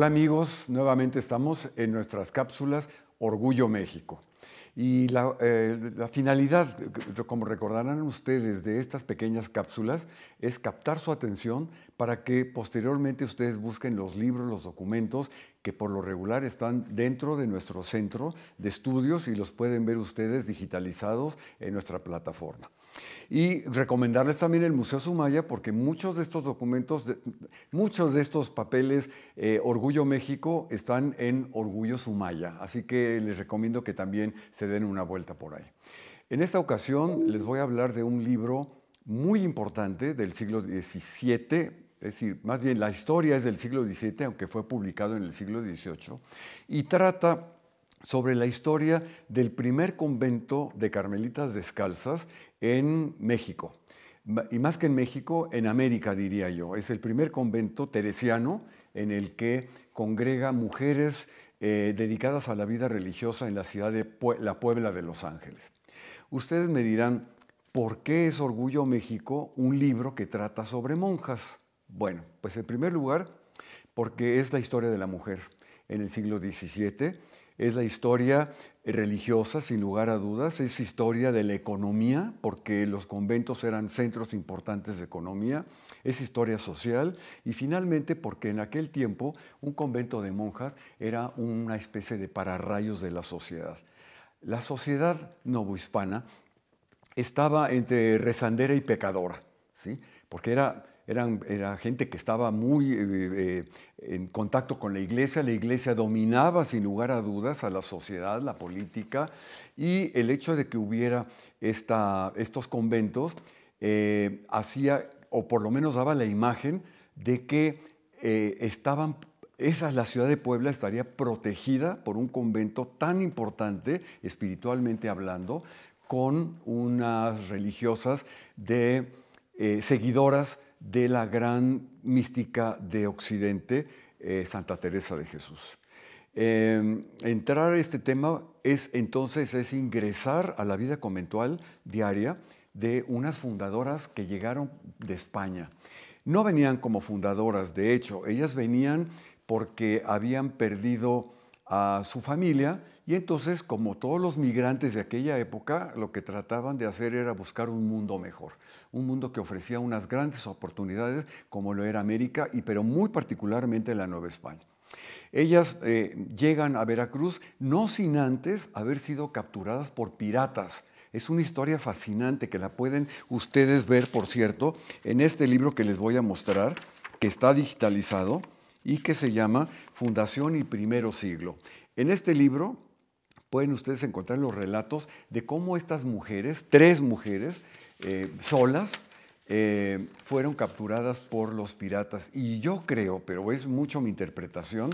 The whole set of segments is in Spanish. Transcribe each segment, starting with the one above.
Hola amigos, nuevamente estamos en nuestras cápsulas Orgullo México. Y eh, la, finalidad, como recordarán ustedes, de estas pequeñas cápsulas es captar su atención para que posteriormente ustedes busquen los libros, los documentos que por lo regular están dentro de nuestro centro de estudios y los pueden ver ustedes digitalizados en nuestra plataforma. Y recomendarles también el Museo Sumaya porque muchos de estos documentos, muchos de estos papeles eh, Orgullo México están en Orgullo Sumaya, así que les recomiendo que también se den una vuelta por ahí. En esta ocasión les voy a hablar de un libro muy importante del siglo XVII, es decir, más bien la historia es del siglo XVII, aunque fue publicado en el siglo XVIII, y trata sobre la historia del primer convento de carmelitas descalzas en México. Y más que en México, en América, diría yo. Es el primer convento teresiano en el que congrega mujeres eh, dedicadas a la vida religiosa en la ciudad de la Puebla de Los Ángeles. Ustedes me dirán, ¿por qué es Orgullo México un libro que trata sobre monjas? Bueno, pues en primer lugar, porque es la historia de la mujer en el siglo XVII, es la historia religiosa, sin lugar a dudas, es historia de la economía, porque los conventos eran centros importantes de economía, es historia social y finalmente porque en aquel tiempo un convento de monjas era una especie de pararrayos de la sociedad. La sociedad novohispana estaba entre rezandera y pecadora, ¿sí? porque era era gente que estaba muy eh, eh, en contacto con la iglesia, la iglesia dominaba sin lugar a dudas a la sociedad, la política, y el hecho de que hubiera estos conventos eh, hacía, o por lo menos daba la imagen de que estaban esa la ciudad de Puebla estaría protegida por un convento tan importante, espiritualmente hablando, con unas religiosas de seguidoras de la gran mística de Occidente, eh, Santa Teresa de Jesús. Em, entrar a este tema es entonces es ingresar a la vida conventual diaria de unas fundadoras que llegaron de España. No venían como fundadoras, de hecho, ellas venían porque habían perdido a su familia y entonces, como todos los migrantes de aquella época, lo que trataban de hacer era buscar un mundo mejor, un mundo que ofrecía unas grandes oportunidades como lo era América y pero muy particularmente la Nueva España. Ellas eh, llegan a Veracruz no sin antes haber sido capturadas por piratas. Es una historia fascinante que la pueden ustedes ver, por cierto, en este libro que les voy a mostrar, que está digitalizado y que se llama Fundación y Primero Siglo. En este libro pueden ustedes encontrar los relatos de cómo estas mujeres, tres mujeres, eh, solas, eh, fueron capturadas por los piratas. Y yo creo, pero es mucho mi interpretación,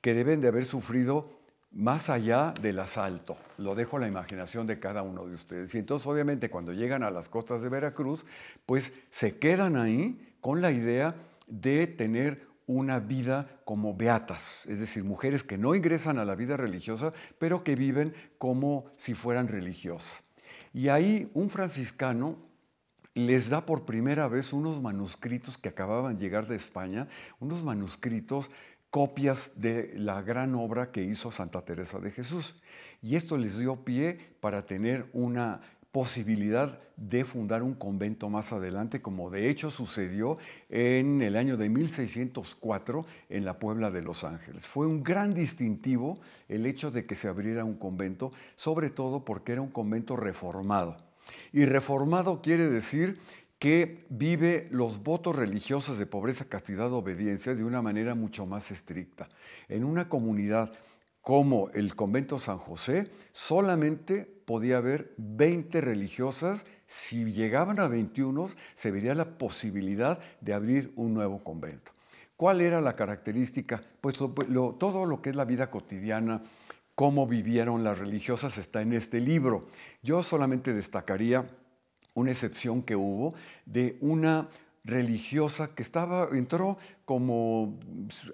que deben de haber sufrido más allá del asalto. Lo dejo a la imaginación de cada uno de ustedes. Y entonces, obviamente, cuando llegan a las costas de Veracruz, pues se quedan ahí con la idea de tener una vida como beatas, es decir, mujeres que no ingresan a la vida religiosa, pero que viven como si fueran religiosas. Y ahí un franciscano les da por primera vez unos manuscritos que acababan de llegar de España, unos manuscritos copias de la gran obra que hizo Santa Teresa de Jesús. Y esto les dio pie para tener una posibilidad de fundar un convento más adelante, como de hecho sucedió en el año de 1604 en la Puebla de Los Ángeles. Fue un gran distintivo el hecho de que se abriera un convento, sobre todo porque era un convento reformado. Y reformado quiere decir que vive los votos religiosos de pobreza, castidad, obediencia de una manera mucho más estricta. En una comunidad como el convento San José, solamente podía haber 20 religiosas, si llegaban a 21 se vería la posibilidad de abrir un nuevo convento. ¿Cuál era la característica? Pues todo lo que es la vida cotidiana, cómo vivieron las religiosas está en este libro. Yo solamente destacaría una excepción que hubo de una religiosa que estaba, entró como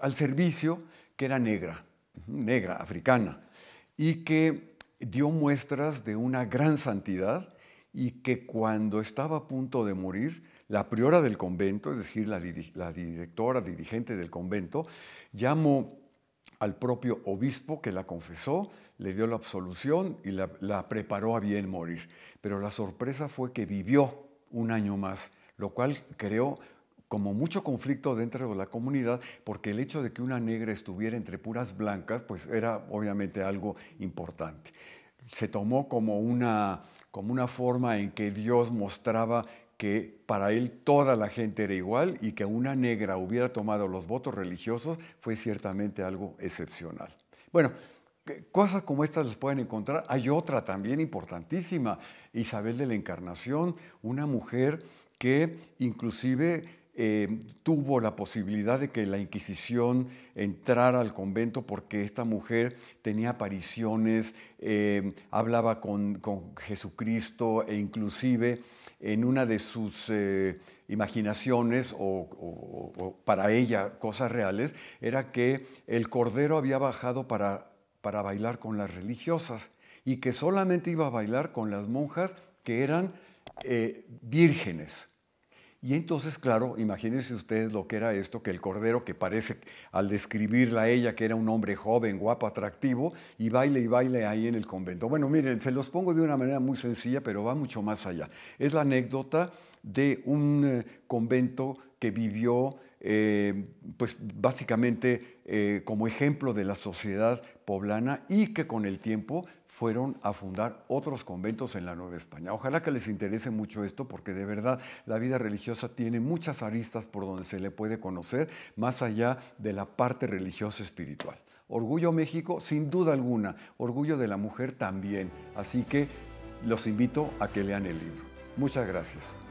al servicio, que era negra, negra, africana, y que dio muestras de una gran santidad y que cuando estaba a punto de morir, la priora del convento, es decir, la, directora, dirigente del convento, llamó al propio obispo que la confesó, le dio la absolución y la, la, preparó a bien morir. Pero la sorpresa fue que vivió un año más, lo cual creó como mucho conflicto dentro de la comunidad, porque el hecho de que una negra estuviera entre puras blancas, pues era obviamente algo importante. Se tomó como una, como una forma en que Dios mostraba que para él toda la gente era igual y que una negra hubiera tomado los votos religiosos fue ciertamente algo excepcional. Bueno, eh, cosas como estas las pueden encontrar. Hay otra también importantísima, Isabel de la Encarnación, una mujer que inclusive eh, tuvo la posibilidad de que la Inquisición entrara al convento porque esta mujer tenía apariciones, eh, hablaba con, Jesucristo e inclusive en una de sus eh, imaginaciones o, para ella cosas reales era que el Cordero había bajado para bailar con las religiosas y que solamente iba a bailar con las monjas que eran vírgenes. Y entonces, claro, imagínense ustedes lo que era esto, que el cordero que parece, al describirla a ella, que era un hombre joven, guapo, atractivo, y baile y baile ahí en el convento. Bueno, miren, se los pongo de una manera muy sencilla, pero va mucho más allá. Es la anécdota de un eh, convento que vivió, eh, pues básicamente eh, como ejemplo de la sociedad poblana y que con el tiempo fueron a fundar otros conventos en la Nueva España. Ojalá que les interese mucho esto porque de verdad la vida religiosa tiene muchas aristas por donde se le puede conocer más allá de la parte religiosa espiritual. Orgullo México, sin duda alguna, orgullo de la mujer también. Así que los invito a que lean el libro. Muchas gracias.